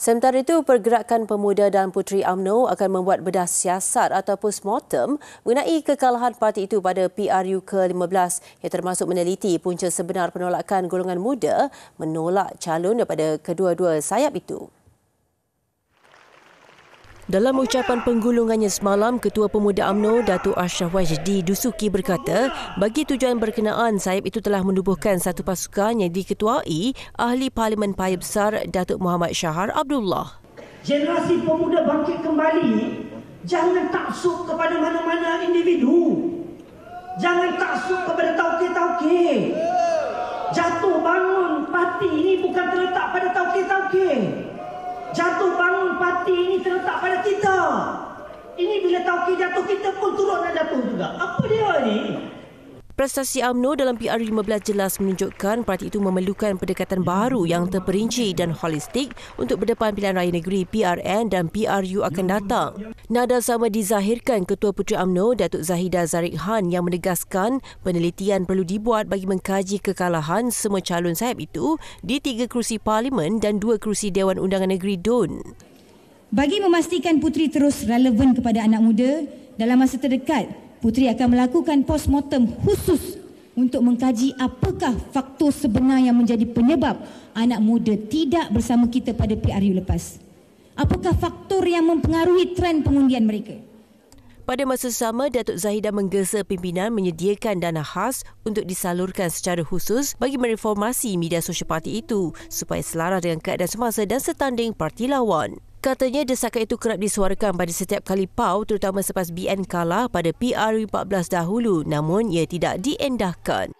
Sementara itu, Pergerakan Pemuda dan Puteri UMNO akan membuat bedah siasat atau postmortem mengenai kekalahan parti itu pada PRU ke-15 yang termasuk meneliti punca sebenar penolakan golongan muda menolak calon daripada kedua-dua sayap itu. Dalam ucapan penggulungannya semalam, Ketua Pemuda AMNO Datuk Ashraf Wajdi Dusuki berkata, bagi tujuan berkenaan, sayap itu telah menubuhkan satu pasukan yang diketuai Ahli Parlimen Paya Besar Datuk Muhammad Shahar Abdullah. Generasi pemuda bangkit kembali, jangan taksub kepada mana-mana individu. Jangan taksub kepada tauke-tauke. Jatuh bangun parti ini bukan terletak pada tauke-tauke. Jatuh bangun parti ini terletak pada ini bila tauki jatuh kita pun turun dan jatuh juga. Apa dia ni? Prestasi UMNO dalam PR15 jelas menunjukkan parti itu memerlukan pendekatan baru yang terperinci dan holistik untuk berdepan pilihan raya negeri PRN dan PRU akan datang. Nada sama dizahirkan Ketua Putri UMNO, Datuk Zahida Zarik Han yang menegaskan penelitian perlu dibuat bagi mengkaji kekalahan semua calon sahib itu di tiga kerusi parlimen dan dua kerusi Dewan Undangan Negeri DUN. Bagi memastikan Putri terus relevan kepada anak muda, dalam masa terdekat, Putri akan melakukan post-mortem khusus untuk mengkaji apakah faktor sebenar yang menjadi penyebab anak muda tidak bersama kita pada PRU lepas. Apakah faktor yang mempengaruhi tren pengundian mereka? Pada masa sama, Datuk Zahidah menggesa pimpinan menyediakan dana khas untuk disalurkan secara khusus bagi mereformasi media sosial parti itu supaya selaras dengan keadaan semasa dan setanding parti lawan. Katanya desakan itu kerap disuarakan pada setiap kali PAU terutama selepas BN kalah pada PR14 dahulu namun ia tidak diendahkan.